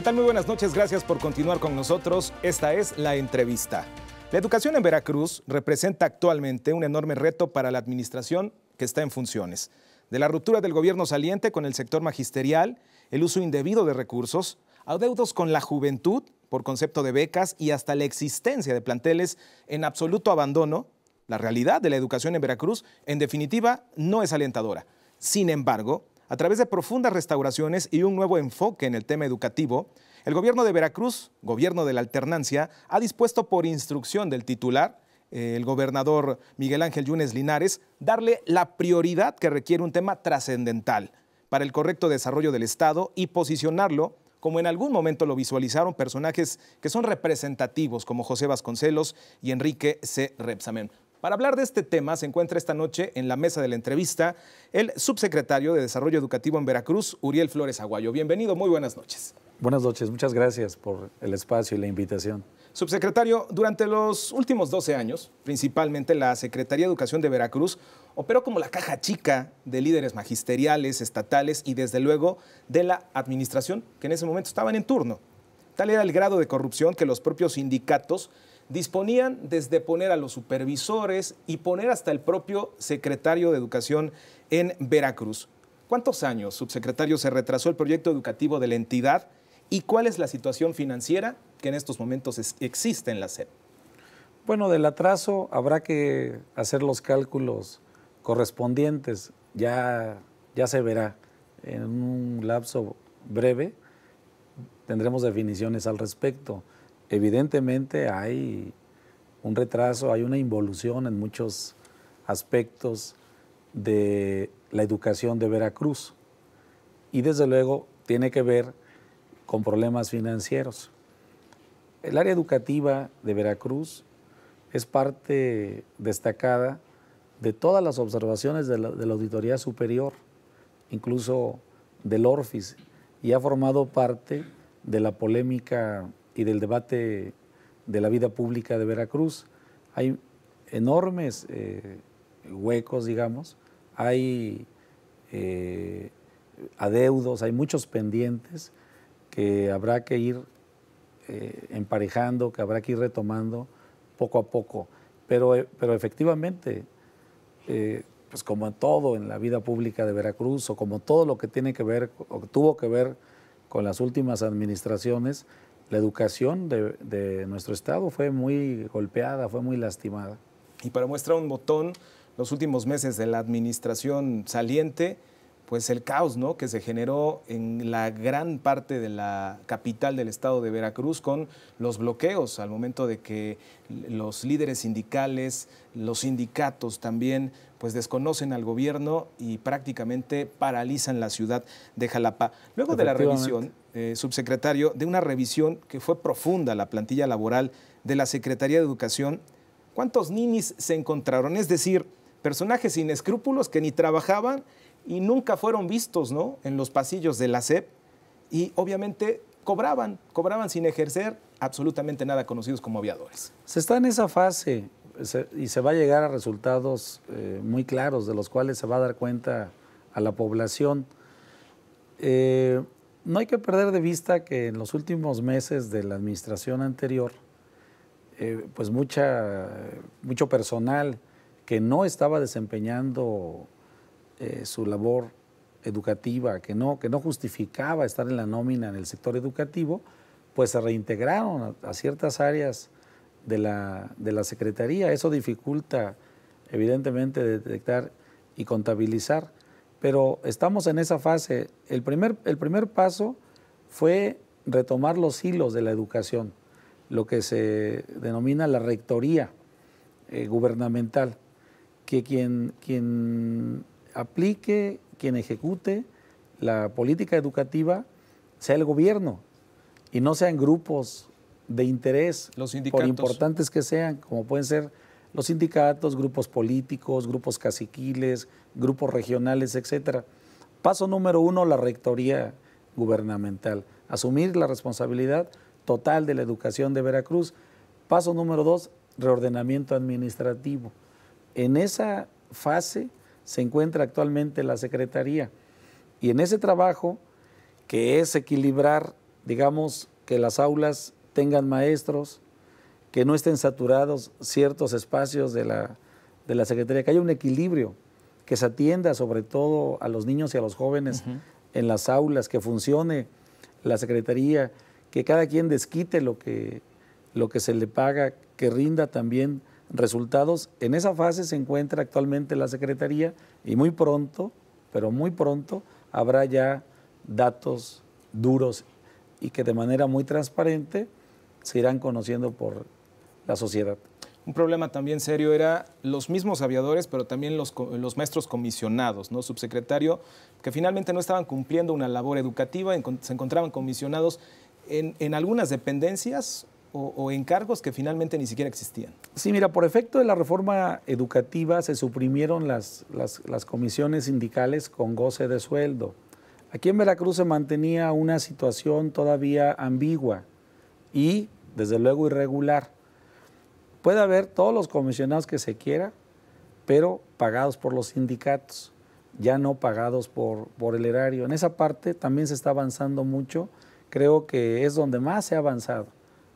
¿Qué tal? Muy buenas noches, gracias por continuar con nosotros. Esta es la entrevista. La educación en Veracruz representa actualmente un enorme reto para la administración que está en funciones. De la ruptura del gobierno saliente con el sector magisterial, el uso indebido de recursos, adeudos con la juventud por concepto de becas y hasta la existencia de planteles en absoluto abandono, la realidad de la educación en Veracruz, en definitiva, no es alentadora. Sin embargo, a través de profundas restauraciones y un nuevo enfoque en el tema educativo, el gobierno de Veracruz, gobierno de la alternancia, ha dispuesto por instrucción del titular, eh, el gobernador Miguel Ángel Yunes Linares, darle la prioridad que requiere un tema trascendental para el correcto desarrollo del Estado y posicionarlo como en algún momento lo visualizaron personajes que son representativos como José Vasconcelos y Enrique C. Repsamen. Para hablar de este tema se encuentra esta noche en la mesa de la entrevista el subsecretario de Desarrollo Educativo en Veracruz, Uriel Flores Aguayo. Bienvenido, muy buenas noches. Buenas noches, muchas gracias por el espacio y la invitación. Subsecretario, durante los últimos 12 años, principalmente la Secretaría de Educación de Veracruz operó como la caja chica de líderes magisteriales, estatales y desde luego de la administración que en ese momento estaban en turno. Tal era el grado de corrupción que los propios sindicatos disponían desde poner a los supervisores y poner hasta el propio secretario de Educación en Veracruz. ¿Cuántos años, subsecretario, se retrasó el proyecto educativo de la entidad y cuál es la situación financiera que en estos momentos existe en la SEP? Bueno, del atraso habrá que hacer los cálculos correspondientes, ya, ya se verá en un lapso breve, tendremos definiciones al respecto evidentemente hay un retraso, hay una involución en muchos aspectos de la educación de Veracruz. Y desde luego tiene que ver con problemas financieros. El área educativa de Veracruz es parte destacada de todas las observaciones de la, Auditoría Superior, incluso del ORFIS, y ha formado parte de la polémica y del debate de la vida pública de Veracruz. Hay enormes eh, huecos, digamos, hay eh, adeudos, hay muchos pendientes que habrá que ir eh, emparejando, que habrá que ir retomando poco a poco. Pero, pero efectivamente, pues como en todo en la vida pública de Veracruz o como todo lo que tiene que ver o tuvo que ver con las últimas administraciones, la educación de, nuestro Estado fue muy golpeada, fue muy lastimada. Y para muestra un botón, los últimos meses de la administración saliente, pues el caos ¿no? que se generó en la gran parte de la capital del estado de Veracruz con los bloqueos al momento de que los líderes sindicales, los sindicatos también, pues desconocen al gobierno y prácticamente paralizan la ciudad de Jalapa. Luego de la revisión, eh, subsecretario, de una revisión que fue profunda la plantilla laboral de la Secretaría de Educación, ¿cuántos ninis se encontraron? Es decir, personajes sin escrúpulos que ni trabajaban y nunca fueron vistos ¿no? en los pasillos de la SEP y obviamente cobraban, cobraban sin ejercer absolutamente nada conocidos como aviadores. Se está en esa fase y se va a llegar a resultados eh, muy claros de los cuales se va a dar cuenta a la población. Eh, no hay que perder de vista que en los últimos meses de la administración anterior, eh, pues mucha, mucho personal que no estaba desempeñando eh, su labor educativa, que no, que no justificaba estar en la nómina en el sector educativo, pues se reintegraron a, ciertas áreas de la, de la Secretaría. Eso dificulta, evidentemente, detectar y contabilizar. Pero estamos en esa fase. El primer, el primer paso fue retomar los hilos de la educación, lo que se denomina la rectoría eh, gubernamental, que quien, quien aplique, quien ejecute la política educativa sea el gobierno y no sean grupos de interés, por importantes que sean, como pueden ser los sindicatos, grupos políticos, grupos caciquiles, grupos regionales, etc. Paso número uno, la rectoría gubernamental, asumir la responsabilidad total de la educación de Veracruz. Paso número dos, reordenamiento administrativo. En esa fase se encuentra actualmente la Secretaría. Y en ese trabajo, que es equilibrar, digamos, que las aulas tengan maestros, que no estén saturados ciertos espacios de la, de la Secretaría, que haya un equilibrio, que se atienda sobre todo a los niños y a los jóvenes en las aulas, que funcione la Secretaría, que cada quien desquite lo que, lo que se le paga, que rinda también resultados. En esa fase se encuentra actualmente la Secretaría y muy pronto, pero muy pronto, habrá ya datos duros y que de manera muy transparente se irán conociendo por la sociedad. Un problema también serio era los mismos aviadores, pero también los, maestros comisionados, ¿no? Subsecretario, que finalmente no estaban cumpliendo una labor educativa, se encontraban comisionados en, en algunas dependencias o, encargos que finalmente ni siquiera existían. Sí, mira, por efecto de la reforma educativa se suprimieron las, comisiones sindicales con goce de sueldo. Aquí en Veracruz se mantenía una situación todavía ambigua y, desde luego, irregular. Puede haber todos los comisionados que se quiera, pero pagados por los sindicatos, ya no pagados por el erario. En esa parte también se está avanzando mucho, creo que es donde más se ha avanzado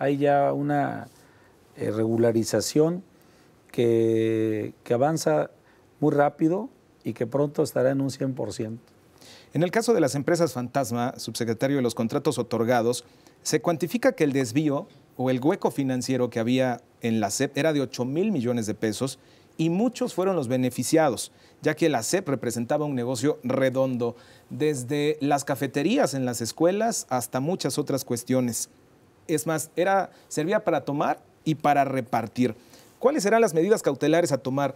hay ya una eh, regularización que, avanza muy rápido y que pronto estará en un 100%. En el caso de las empresas fantasma, subsecretario de los contratos otorgados, se cuantifica que el desvío o el hueco financiero que había en la SEP era de 8 mil millones de pesos y muchos fueron los beneficiados, ya que la CEP representaba un negocio redondo, desde las cafeterías en las escuelas hasta muchas otras cuestiones. Es más, era, servía para tomar y para repartir. ¿Cuáles serán las medidas cautelares a tomar?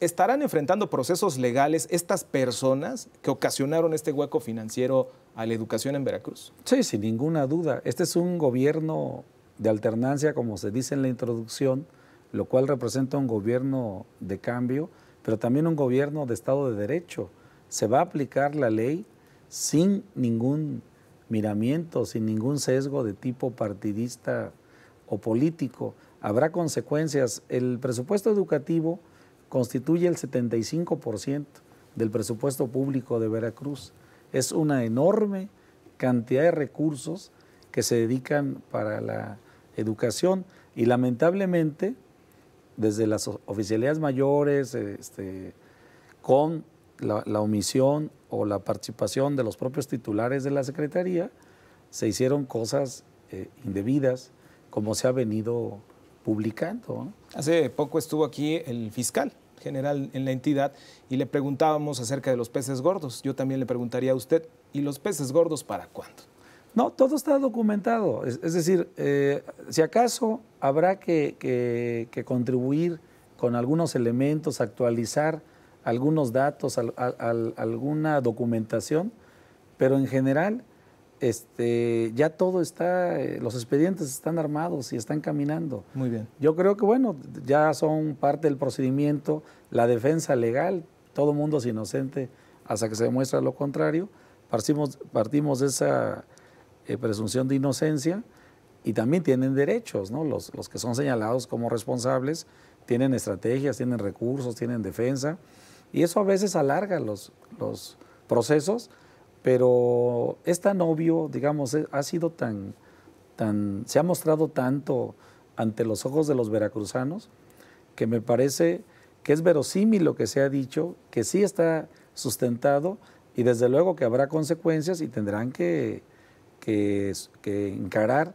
¿Estarán enfrentando procesos legales estas personas que ocasionaron este hueco financiero a la educación en Veracruz? Sí, sin ninguna duda. Este es un gobierno de alternancia, como se dice en la introducción, lo cual representa un gobierno de cambio, pero también un gobierno de Estado de Derecho. Se va a aplicar la ley sin ningún miramiento, sin ningún sesgo de tipo partidista o político. Habrá consecuencias. El presupuesto educativo constituye el 75% del presupuesto público de Veracruz. Es una enorme cantidad de recursos que se dedican para la educación y lamentablemente desde las oficialidades mayores, este, con la, omisión o la participación de los propios titulares de la Secretaría, se hicieron cosas eh, indebidas, como se ha venido publicando. Hace poco estuvo aquí el fiscal general en la entidad y le preguntábamos acerca de los peces gordos. Yo también le preguntaría a usted, ¿y los peces gordos para cuándo? No, todo está documentado. Es, decir, eh, si acaso habrá que, que, contribuir con algunos elementos, actualizar algunos datos, alguna documentación, pero en general este, ya todo está, eh, los expedientes están armados y están caminando. Muy bien. Yo creo que, bueno, ya son parte del procedimiento, la defensa legal, todo mundo es inocente hasta que se demuestra lo contrario. Partimos, de esa eh, presunción de inocencia y también tienen derechos, ¿no? Los, los que son señalados como responsables tienen estrategias, tienen recursos, tienen defensa. Y eso a veces alarga los, procesos, pero es tan obvio, digamos, eh, ha sido tan, se ha mostrado tanto ante los ojos de los veracruzanos que me parece que es verosímil lo que se ha dicho, que sí está sustentado y desde luego que habrá consecuencias y tendrán que encarar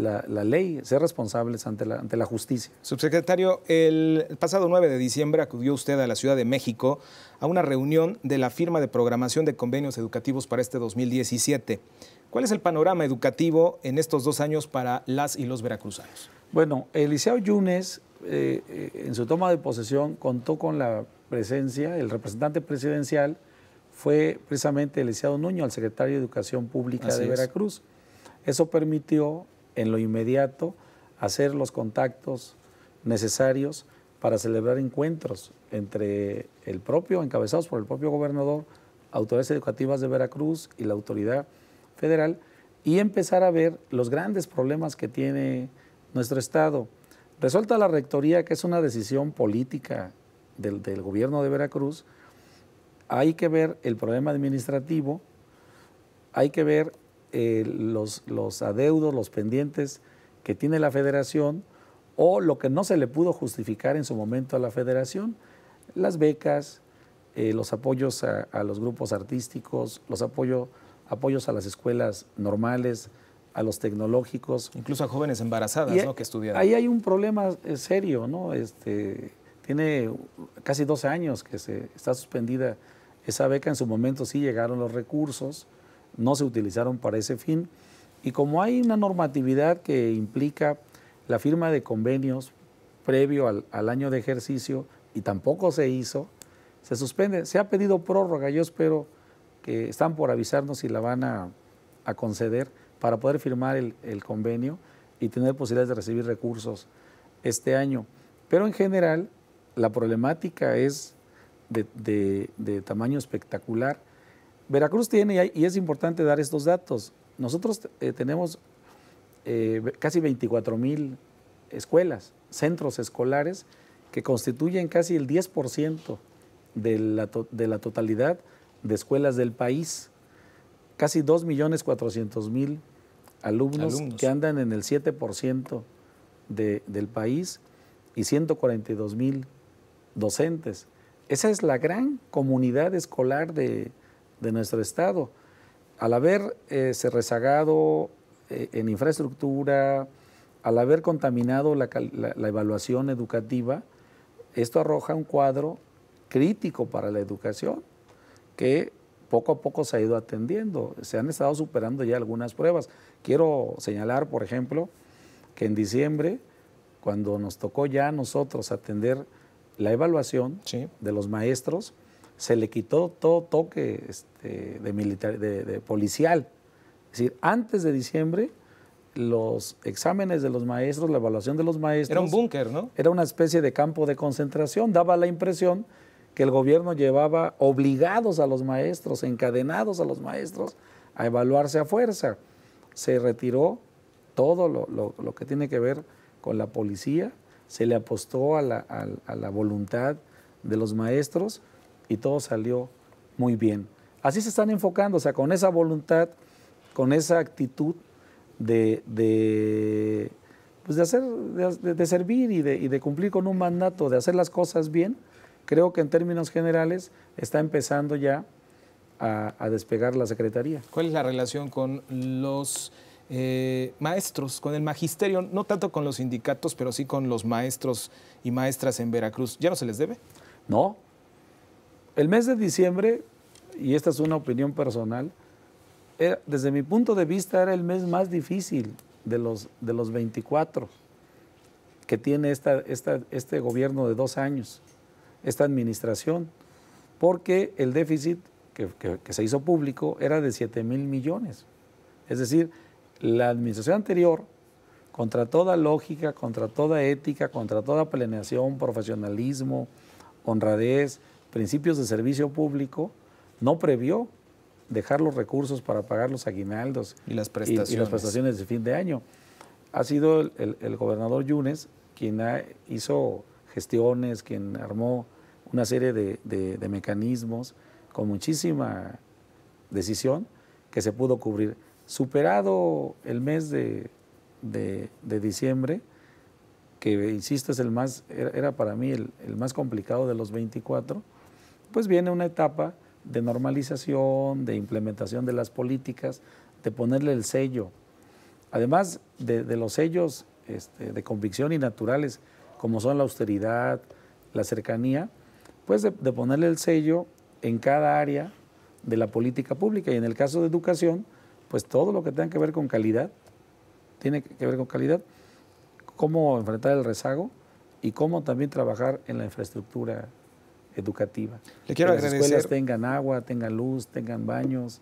la, ley, ser responsables ante la, ante la justicia. Subsecretario, el pasado 9 de diciembre acudió usted a la Ciudad de México a una reunión de la firma de programación de convenios educativos para este 2017. ¿Cuál es el panorama educativo en estos dos años para las y los veracruzanos? Bueno, Eliseo Yunes, eh, eh, en su toma de posesión, contó con la presencia, el representante presidencial fue precisamente el Eliseo Nuño, el secretario de Educación Pública de Veracruz. Eso permitió en lo inmediato hacer los contactos necesarios para celebrar encuentros entre el propio, encabezados por el propio gobernador, autoridades educativas de Veracruz y la autoridad federal, y empezar a ver los grandes problemas que tiene nuestro Estado. Resuelta la rectoría, que es una decisión política del, del gobierno de Veracruz, hay que ver el problema administrativo, hay que ver eh, los, los adeudos, los pendientes que tiene la federación o lo que no se le pudo justificar en su momento a la federación, las becas, eh, los apoyos a, los grupos artísticos, los apoyo, apoyos a las escuelas normales, a los tecnológicos. Incluso a jóvenes embarazadas ¿no? que estudian. Ahí hay un problema eh, serio, ¿no? Este, tiene casi dos años que se está suspendida esa beca, en su momento sí llegaron los recursos, no se utilizaron para ese fin. Y como hay una normatividad que implica la firma de convenios previo al, año de ejercicio y tampoco se hizo, se suspende. Se ha pedido prórroga, yo espero que están por avisarnos si la van a, conceder para poder firmar el, convenio y tener posibilidades de recibir recursos este año. Pero en general, la problemática es de tamaño espectacular Veracruz tiene, y es importante dar estos datos, nosotros eh, tenemos eh, casi 24 mil escuelas, centros escolares, que constituyen casi el 10% de la, de la totalidad de escuelas del país. Casi 2.400.000 alumnos, alumnos que andan en el 7% del país y mil docentes. Esa es la gran comunidad escolar de, de nuestro Estado. Al haberse eh, rezagado eh, en infraestructura, al haber contaminado la, evaluación educativa, esto arroja un cuadro crítico para la educación que poco a poco se ha ido atendiendo. Se han estado superando ya algunas pruebas. Quiero señalar, por ejemplo, que en diciembre, cuando nos tocó ya a nosotros atender la evaluación de los maestros, se le quitó todo toque este, de, militar, de, policial. Es decir, antes de diciembre, los exámenes de los maestros, la evaluación de los maestros... Era un búnker, ¿no? Era una especie de campo de concentración. Daba la impresión que el gobierno llevaba obligados a los maestros, encadenados a los maestros, a evaluarse a fuerza. Se retiró todo lo, que tiene que ver con la policía, se le apostó a la, a la voluntad de los maestros y todo salió muy bien. Así se están enfocando, o sea, con esa voluntad, con esa actitud de, de, pues, hacer, de, servir y de, cumplir con un mandato, de hacer las cosas bien, creo que en términos generales está empezando ya a, despegar la Secretaría. ¿Cuál es la relación con los eh, maestros, con el magisterio? No tanto con los sindicatos, pero sí con los maestros y maestras en Veracruz. ¿Ya no se les debe? No, el mes de diciembre, y esta es una opinión personal, eh, desde mi punto de vista era el mes más difícil de los, de los 24 que tiene este gobierno de dos años, esta administración, porque el déficit que, que se hizo público era de 7 mil millones. Es decir, la administración anterior, contra toda lógica, contra toda ética, contra toda planeación, profesionalismo, honradez, principios de servicio público, no previó dejar los recursos para pagar los aguinaldos y las prestaciones, prestaciones de fin de año. Ha sido el, gobernador Yunes quien hizo gestiones, quien armó una serie de, mecanismos con muchísima decisión que se pudo cubrir. Superado el mes de, diciembre, que insisto el más, era, para mí el, el más complicado de los 24, pues viene una etapa de normalización, de implementación de las políticas, de ponerle el sello. Además de, los sellos este, de convicción y naturales, como son la austeridad, la cercanía, pues de, de, ponerle el sello en cada área de la política pública. Y en el caso de educación, pues todo lo que tenga que ver con calidad, tiene que ver con calidad, cómo enfrentar el rezago y cómo también trabajar en la infraestructura educativa. Le quiero que Las escuelas tengan agua, tengan luz, tengan baños,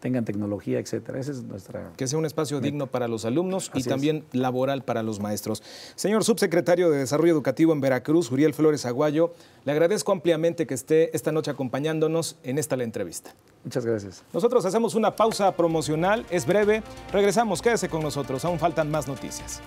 tengan tecnología, etcétera. Esa es nuestra. Que sea un espacio digno para los alumnos y también laboral para los maestros. Señor subsecretario de Desarrollo Educativo en Veracruz, Uriel Flores Aguayo, le agradezco ampliamente que esté esta noche acompañándonos en esta entrevista. Muchas gracias. Nosotros hacemos una pausa promocional, es breve. Regresamos, quédese con nosotros, aún faltan más noticias.